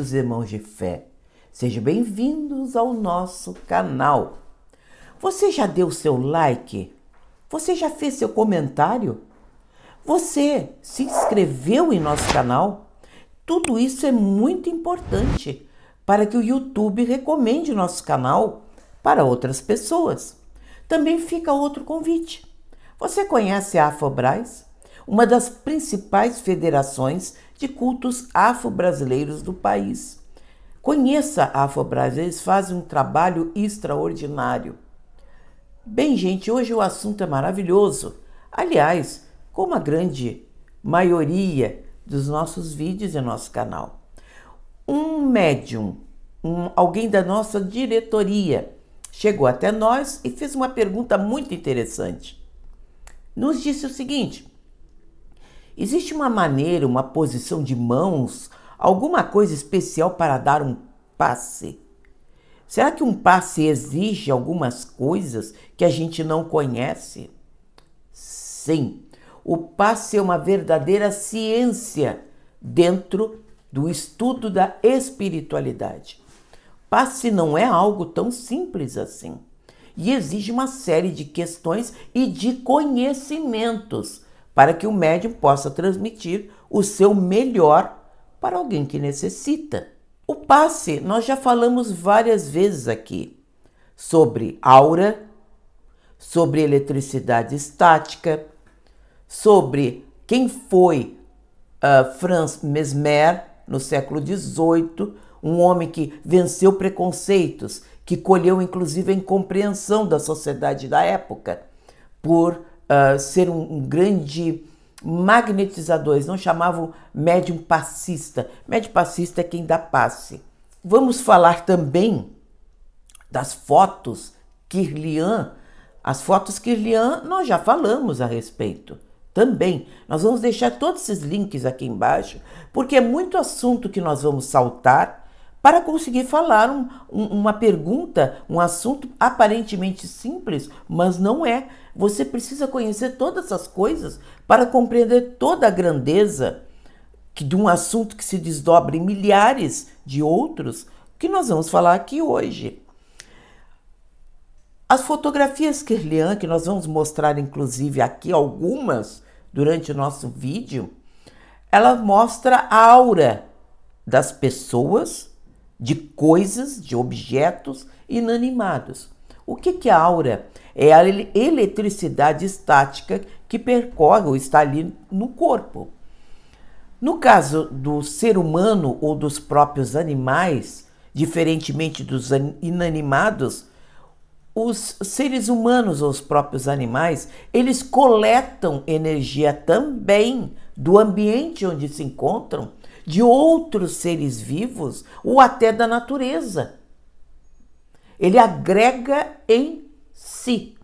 queridos irmãos de fé. Sejam bem-vindos ao nosso canal. Você já deu seu like? Você já fez seu comentário? Você se inscreveu em nosso canal? Tudo isso é muito importante para que o YouTube recomende nosso canal para outras pessoas. Também fica outro convite. Você conhece a Afobras, uma das principais federações de cultos afro-brasileiros do país. Conheça a Afrobrasil, eles fazem um trabalho extraordinário. Bem, gente, hoje o assunto é maravilhoso. Aliás, como a grande maioria dos nossos vídeos e é nosso canal. Um médium, um, alguém da nossa diretoria, chegou até nós e fez uma pergunta muito interessante. Nos disse o seguinte: Existe uma maneira, uma posição de mãos, alguma coisa especial para dar um passe? Será que um passe exige algumas coisas que a gente não conhece? Sim, o passe é uma verdadeira ciência dentro do estudo da espiritualidade. Passe não é algo tão simples assim e exige uma série de questões e de conhecimentos para que o médium possa transmitir o seu melhor para alguém que necessita. O passe, nós já falamos várias vezes aqui sobre aura, sobre eletricidade estática, sobre quem foi uh, Franz Mesmer no século XVIII, um homem que venceu preconceitos, que colheu inclusive a incompreensão da sociedade da época por ah, ser um, um grande magnetizador, eles não chamavam médium passista. Médium passista é quem dá passe. Vamos falar também das fotos Kirlian. As fotos Kirlian nós já falamos a respeito também. Nós vamos deixar todos esses links aqui embaixo, porque é muito assunto que nós vamos saltar para conseguir falar um, um, uma pergunta, um assunto aparentemente simples, mas não é. Você precisa conhecer todas essas coisas para compreender toda a grandeza que, de um assunto que se desdobra em milhares de outros que nós vamos falar aqui hoje. As fotografias Kerlian, que nós vamos mostrar inclusive aqui algumas durante o nosso vídeo, ela mostra a aura das pessoas de coisas, de objetos inanimados. O que, que é aura? É a eletricidade estática que percorre ou está ali no corpo. No caso do ser humano ou dos próprios animais, diferentemente dos inanimados, os seres humanos ou os próprios animais, eles coletam energia também do ambiente onde se encontram de outros seres vivos ou até da natureza. Ele agrega em si.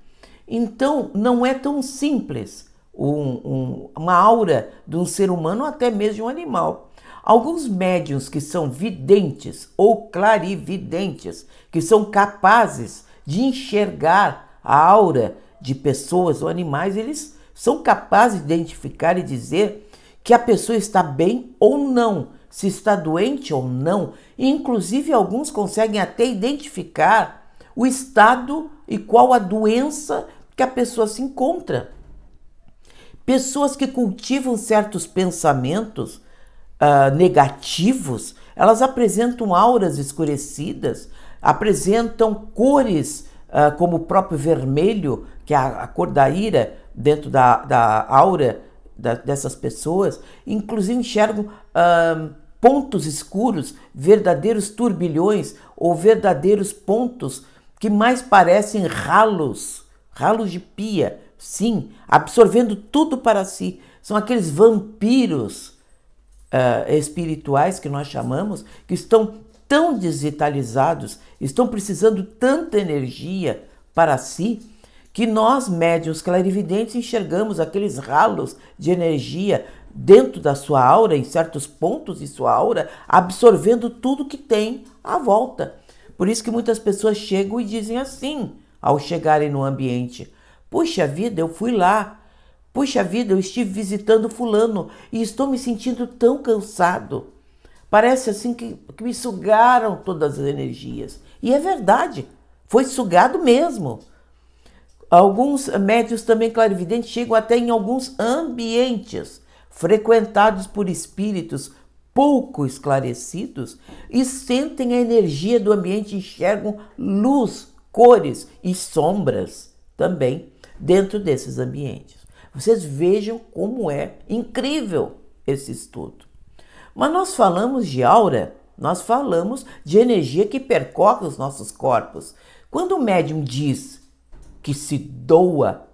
Então, não é tão simples um, um, uma aura de um ser humano ou até mesmo de um animal. Alguns médiums que são videntes ou clarividentes, que são capazes de enxergar a aura de pessoas ou animais, eles são capazes de identificar e dizer que a pessoa está bem ou não, se está doente ou não, e inclusive alguns conseguem até identificar o estado e qual a doença que a pessoa se encontra. Pessoas que cultivam certos pensamentos uh, negativos, elas apresentam auras escurecidas, apresentam cores uh, como o próprio vermelho, que é a, a cor da ira dentro da, da aura, da, dessas pessoas, inclusive enxergam pontos escuros, verdadeiros turbilhões ou verdadeiros pontos que mais parecem ralos, ralos de pia, sim, absorvendo tudo para si. São aqueles vampiros ah, espirituais que nós chamamos, que estão tão desvitalizados, estão precisando tanta energia para si que nós, médiuns clarividentes, enxergamos aqueles ralos de energia dentro da sua aura, em certos pontos de sua aura, absorvendo tudo que tem à volta. Por isso que muitas pessoas chegam e dizem assim ao chegarem no ambiente: Puxa vida, eu fui lá. Puxa vida, eu estive visitando Fulano e estou me sentindo tão cansado. Parece assim que, que me sugaram todas as energias. E é verdade, foi sugado mesmo. Alguns médios também clarividentes chegam até em alguns ambientes frequentados por espíritos pouco esclarecidos e sentem a energia do ambiente, enxergam luz, cores e sombras também dentro desses ambientes. Vocês vejam como é incrível esse estudo. Mas nós falamos de aura, nós falamos de energia que percorre os nossos corpos. Quando o médium diz que se doa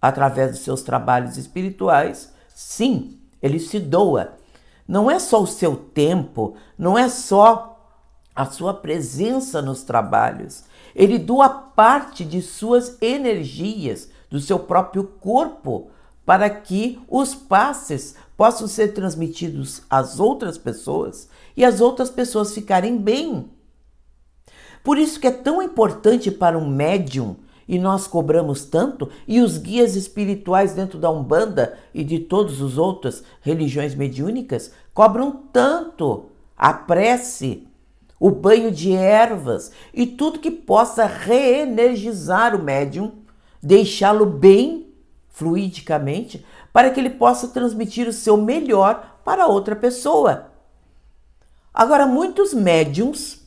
através dos seus trabalhos espirituais, sim, ele se doa. Não é só o seu tempo, não é só a sua presença nos trabalhos. Ele doa parte de suas energias, do seu próprio corpo, para que os passes possam ser transmitidos às outras pessoas e as outras pessoas ficarem bem. Por isso que é tão importante para um médium e nós cobramos tanto, e os guias espirituais dentro da Umbanda e de todas as outras religiões mediúnicas cobram tanto a prece, o banho de ervas e tudo que possa reenergizar o médium, deixá-lo bem fluidicamente, para que ele possa transmitir o seu melhor para outra pessoa. Agora, muitos médiums,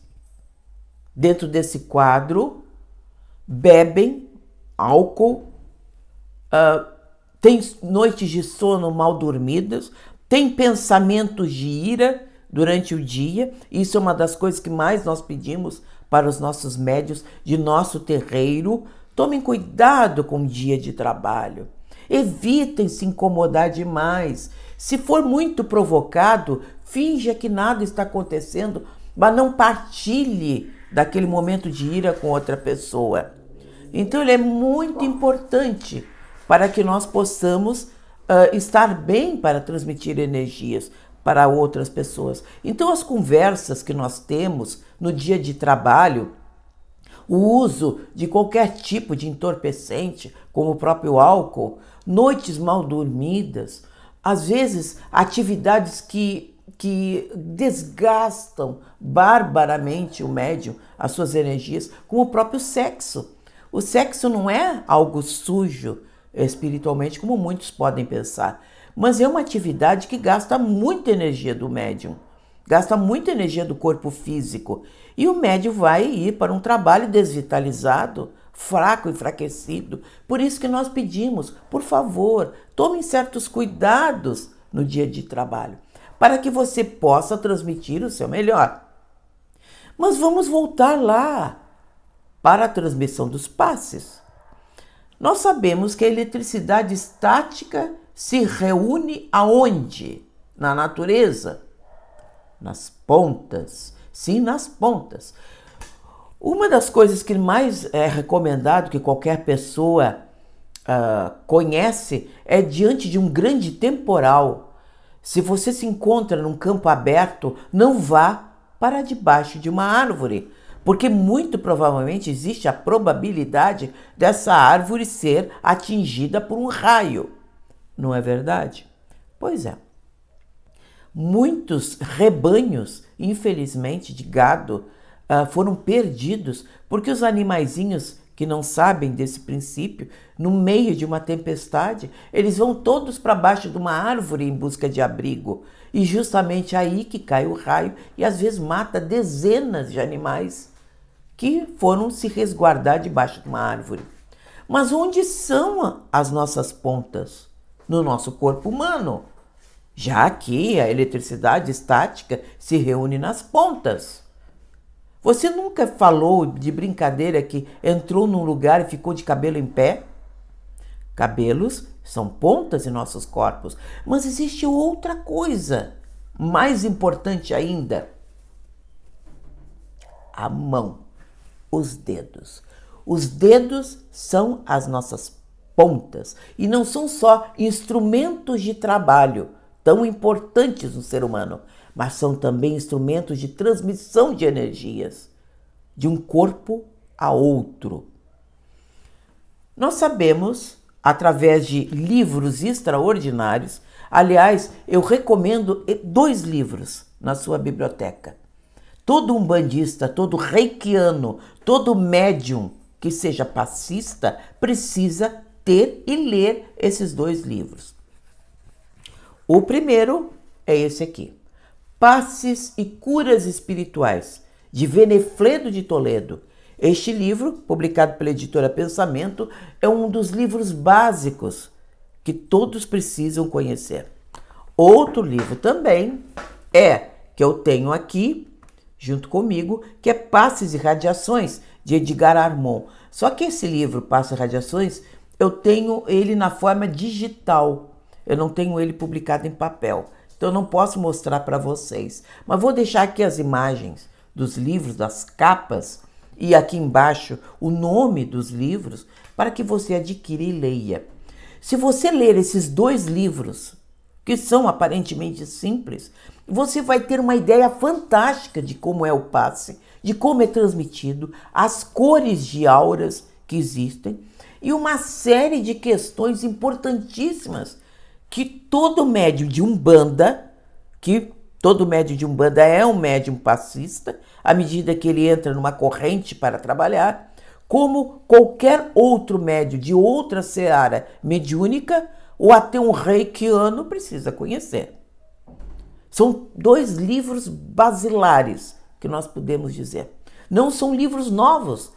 dentro desse quadro, bebem álcool, uh, ah, têm noites de sono mal dormidas, têm pensamentos de ira durante o dia. Isso é uma das coisas que mais nós pedimos para os nossos médios de nosso terreiro. Tomem cuidado com o dia de trabalho. Evitem se incomodar demais. Se for muito provocado, finja que nada está acontecendo, mas não partilhe daquele momento de ira com outra pessoa. Então, ele é muito importante para que nós possamos uh, estar bem para transmitir energias para outras pessoas. Então, as conversas que nós temos no dia de trabalho, o uso de qualquer tipo de entorpecente, como o próprio álcool, noites mal dormidas, às vezes atividades que, que desgastam barbaramente o médium, as suas energias, como o próprio sexo. O sexo não é algo sujo espiritualmente, como muitos podem pensar, mas é uma atividade que gasta muita energia do médium, gasta muita energia do corpo físico. E o médium vai ir para um trabalho desvitalizado, fraco, enfraquecido. Por isso que nós pedimos, por favor, tomem certos cuidados no dia de trabalho, para que você possa transmitir o seu melhor. Mas vamos voltar lá para a transmissão dos passes. Nós sabemos que a eletricidade estática se reúne aonde? Na natureza, nas pontas. Sim, nas pontas. Uma das coisas que mais é recomendado que qualquer pessoa uh, conhece é diante de um grande temporal. Se você se encontra num campo aberto, não vá para debaixo de uma árvore, porque muito provavelmente existe a probabilidade dessa árvore ser atingida por um raio. Não é verdade? Pois é. Muitos rebanhos, infelizmente, de gado ah, foram perdidos porque os animaizinhos que não sabem desse princípio, no meio de uma tempestade, eles vão todos para baixo de uma árvore em busca de abrigo. E justamente aí que cai o raio e às vezes mata dezenas de animais que foram se resguardar debaixo de uma árvore. Mas onde são as nossas pontas? No nosso corpo humano. Já que a eletricidade estática se reúne nas pontas. Você nunca falou de brincadeira que entrou num lugar e ficou de cabelo em pé? Cabelos são pontas em nossos corpos, mas existe outra coisa mais importante ainda: a mão, os dedos. Os dedos são as nossas pontas e não são só instrumentos de trabalho tão importantes no ser humano, mas são também instrumentos de transmissão de energias de um corpo a outro. Nós sabemos através de livros extraordinários. Aliás, eu recomendo dois livros na sua biblioteca. Todo um bandista, todo reikiano, todo médium que seja passista precisa ter e ler esses dois livros. O primeiro é esse aqui: Passes e Curas Espirituais, de Venefredo de Toledo, este livro, publicado pela editora Pensamento, é um dos livros básicos que todos precisam conhecer. Outro livro também é que eu tenho aqui junto comigo, que é Passes e Radiações de Edgar Armon. Só que esse livro, Passes e Radiações, eu tenho ele na forma digital. Eu não tenho ele publicado em papel. Então eu não posso mostrar para vocês, mas vou deixar aqui as imagens dos livros, das capas e aqui embaixo o nome dos livros para que você adquira e leia. Se você ler esses dois livros, que são aparentemente simples, você vai ter uma ideia fantástica de como é o passe, de como é transmitido, as cores de auras que existem e uma série de questões importantíssimas que todo médium de Umbanda que Todo médium de Umbanda é um médium passista, à medida que ele entra numa corrente para trabalhar, como qualquer outro médium de outra seara mediúnica ou até um reikiano precisa conhecer. São dois livros basilares que nós podemos dizer. Não são livros novos,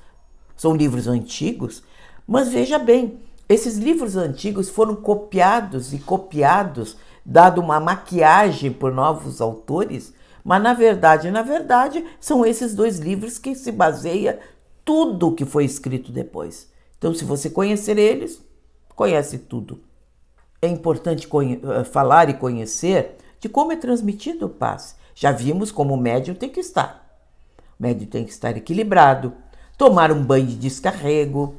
são livros antigos, mas veja bem, esses livros antigos foram copiados e copiados dado uma maquiagem por novos autores, mas na verdade, na verdade, são esses dois livros que se baseia tudo o que foi escrito depois. Então, se você conhecer eles, conhece tudo. É importante eh, falar e conhecer de como é transmitido o passe. Já vimos como o médium tem que estar. O médium tem que estar equilibrado, tomar um banho de descarrego,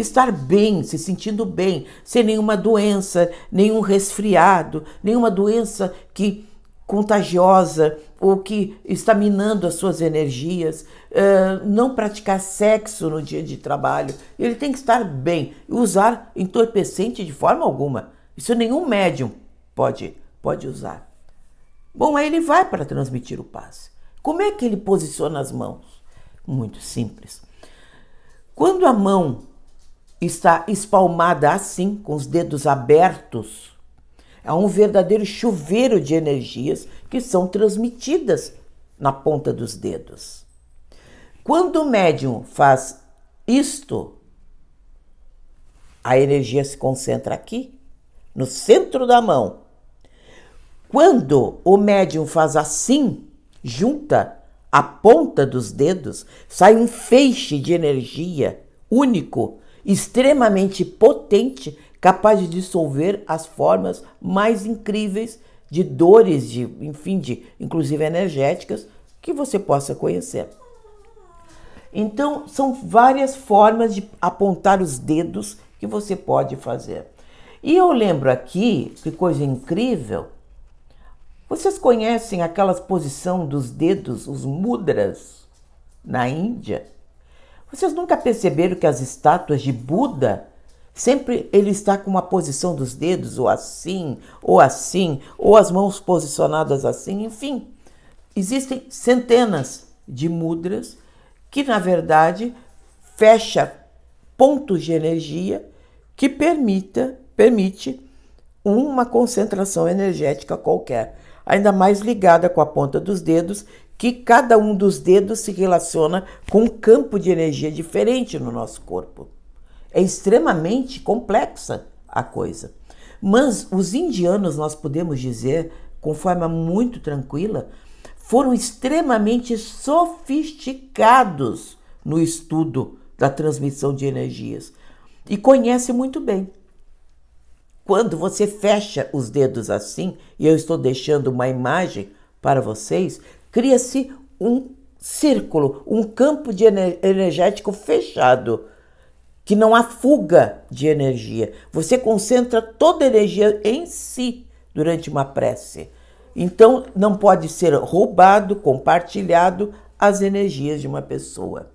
estar bem, se sentindo bem, sem nenhuma doença, nenhum resfriado, nenhuma doença que contagiosa ou que está minando as suas energias, uh, não praticar sexo no dia de trabalho. Ele tem que estar bem usar entorpecente de forma alguma. Isso nenhum médium pode, pode usar. Bom, aí ele vai para transmitir o passe. Como é que ele posiciona as mãos? Muito simples. Quando a mão está espalmada assim, com os dedos abertos, é um verdadeiro chuveiro de energias que são transmitidas na ponta dos dedos. Quando o médium faz isto, a energia se concentra aqui, no centro da mão. Quando o médium faz assim, junta a ponta dos dedos, sai um feixe de energia único extremamente potente, capaz de dissolver as formas mais incríveis de dores, de, enfim, de inclusive energéticas que você possa conhecer. Então, são várias formas de apontar os dedos que você pode fazer. E eu lembro aqui, que coisa incrível, vocês conhecem aquelas posição dos dedos, os mudras na Índia? Vocês nunca perceberam que as estátuas de Buda sempre ele está com uma posição dos dedos ou assim, ou assim, ou as mãos posicionadas assim, enfim. Existem centenas de mudras que na verdade fecha pontos de energia que permita, permite uma concentração energética qualquer, ainda mais ligada com a ponta dos dedos, que cada um dos dedos se relaciona com um campo de energia diferente no nosso corpo. É extremamente complexa a coisa. Mas os indianos, nós podemos dizer, com forma muito tranquila, foram extremamente sofisticados no estudo da transmissão de energias e conhecem muito bem. Quando você fecha os dedos assim, e eu estou deixando uma imagem para vocês, cria-se um círculo, um campo de energético fechado, que não há fuga de energia. Você concentra toda a energia em si durante uma prece. Então, não pode ser roubado, compartilhado as energias de uma pessoa.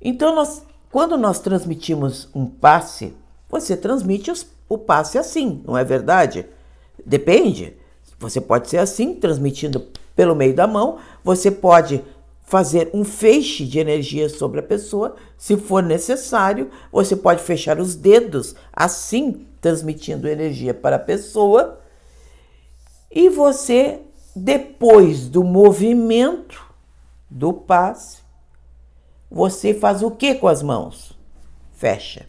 Então, nós, quando nós transmitimos um passe, você transmite os, o passe assim, não é verdade? Depende. Você pode ser assim, transmitindo pelo meio da mão, você pode fazer um feixe de energia sobre a pessoa, se for necessário, você pode fechar os dedos, assim transmitindo energia para a pessoa. E você, depois do movimento do passe, você faz o que com as mãos? Fecha.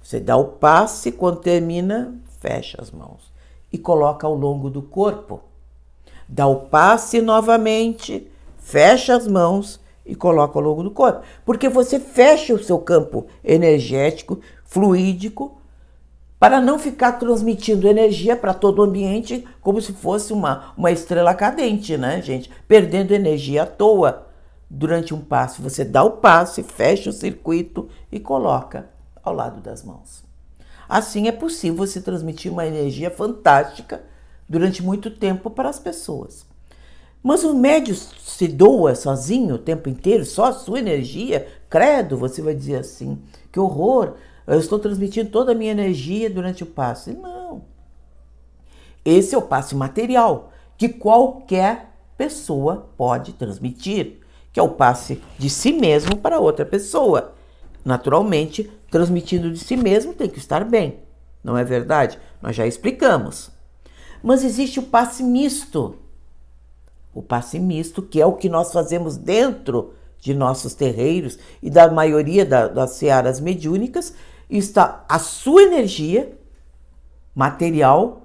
Você dá o passe, quando termina, fecha as mãos e coloca ao longo do corpo dá o passe novamente, fecha as mãos e coloca ao longo do corpo. Porque você fecha o seu campo energético, fluídico, para não ficar transmitindo energia para todo o ambiente como se fosse uma, uma estrela cadente, né, gente? Perdendo energia à toa durante um passo. Você dá o passe, fecha o circuito e coloca ao lado das mãos. Assim é possível você transmitir uma energia fantástica durante muito tempo para as pessoas. Mas o médio se doa sozinho o tempo inteiro, só a sua energia, credo, você vai dizer assim, que horror, eu estou transmitindo toda a minha energia durante o passe. Não. Esse é o passe material que qualquer pessoa pode transmitir, que é o passe de si mesmo para outra pessoa. Naturalmente, transmitindo de si mesmo tem que estar bem, não é verdade? Nós já explicamos. Mas existe o passe misto. O passe misto, que é o que nós fazemos dentro de nossos terreiros e da maioria da, das searas mediúnicas, está a sua energia material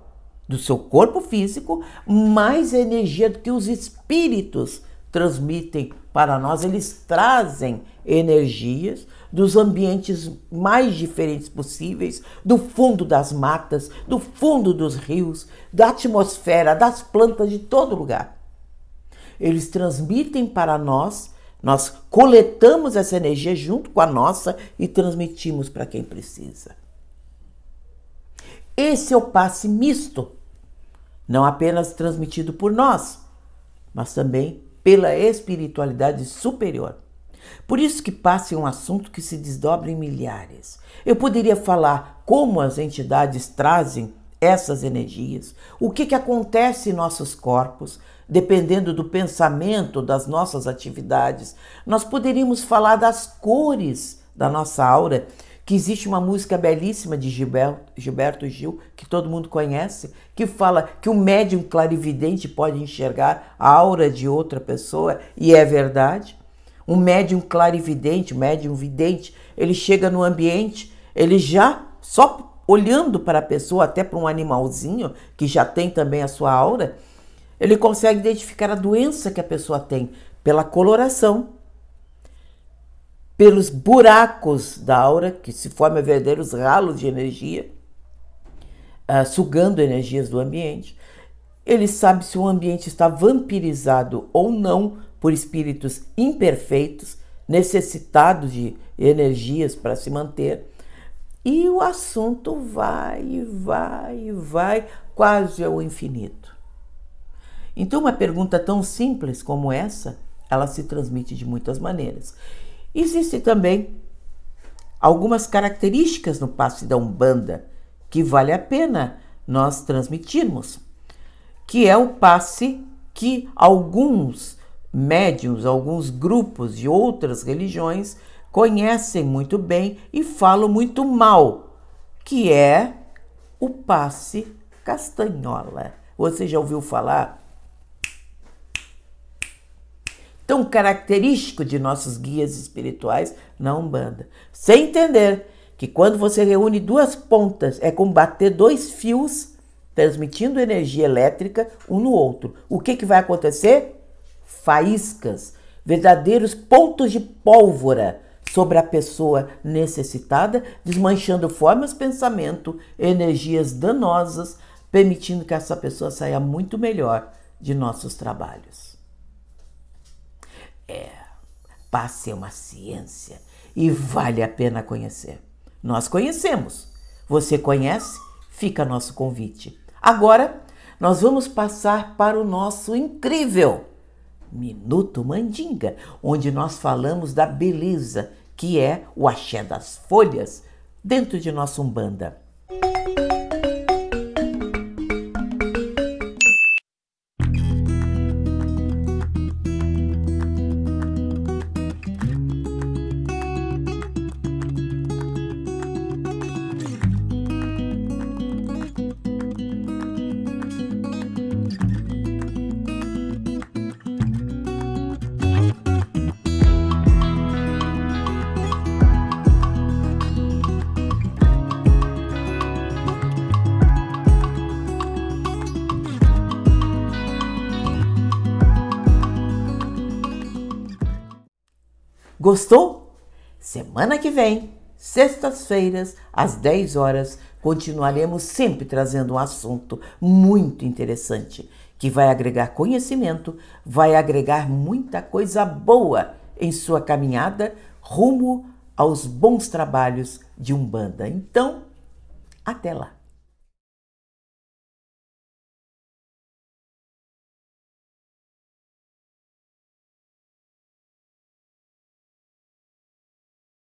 do seu corpo físico, mais a energia que os espíritos transmitem para nós. Eles trazem energias dos ambientes mais diferentes possíveis, do fundo das matas, do fundo dos rios, da atmosfera, das plantas, de todo lugar. Eles transmitem para nós, nós coletamos essa energia junto com a nossa e transmitimos para quem precisa. Esse é o passe misto, não apenas transmitido por nós, mas também pela espiritualidade superior. Por isso que passe um assunto que se desdobra em milhares. Eu poderia falar como as entidades trazem essas energias, o que, que acontece em nossos corpos, dependendo do pensamento, das nossas atividades. Nós poderíamos falar das cores da nossa aura, que existe uma música belíssima de Gilberto, Gilberto Gil, que todo mundo conhece, que fala que o médium clarividente pode enxergar a aura de outra pessoa, e é verdade. Um médium clarividente, médium vidente, ele chega no ambiente, ele já, só olhando para a pessoa, até para um animalzinho, que já tem também a sua aura, ele consegue identificar a doença que a pessoa tem pela coloração, pelos buracos da aura, que se formam verdadeiros ralos de energia, uh, sugando energias do ambiente. Ele sabe se o ambiente está vampirizado ou não por espíritos imperfeitos, necessitados de energias para se manter. E o assunto vai, vai, vai, quase ao infinito. Então, uma pergunta tão simples como essa, ela se transmite de muitas maneiras. Existem também algumas características no passe da Umbanda que vale a pena nós transmitirmos, que é o passe que alguns Médiuns, alguns grupos de outras religiões conhecem muito bem e falam muito mal, que é o passe castanhola. Você já ouviu falar? Tão característico de nossos guias espirituais na Umbanda. Sem entender que quando você reúne duas pontas, é como bater dois fios transmitindo energia elétrica um no outro. O que, que vai acontecer? faíscas, verdadeiros pontos de pólvora sobre a pessoa necessitada, desmanchando formas, pensamento, energias danosas, permitindo que essa pessoa saia muito melhor de nossos trabalhos. É, passe é uma ciência e vale a pena conhecer. Nós conhecemos. Você conhece? Fica nosso convite. Agora, nós vamos passar para o nosso incrível Minuto Mandinga, onde nós falamos da beleza que é o axé das folhas dentro de nossa Umbanda. Gostou? Semana que vem, sextas-feiras, às 10 horas, continuaremos sempre trazendo um assunto muito interessante que vai agregar conhecimento, vai agregar muita coisa boa em sua caminhada rumo aos bons trabalhos de Umbanda. Então, até lá!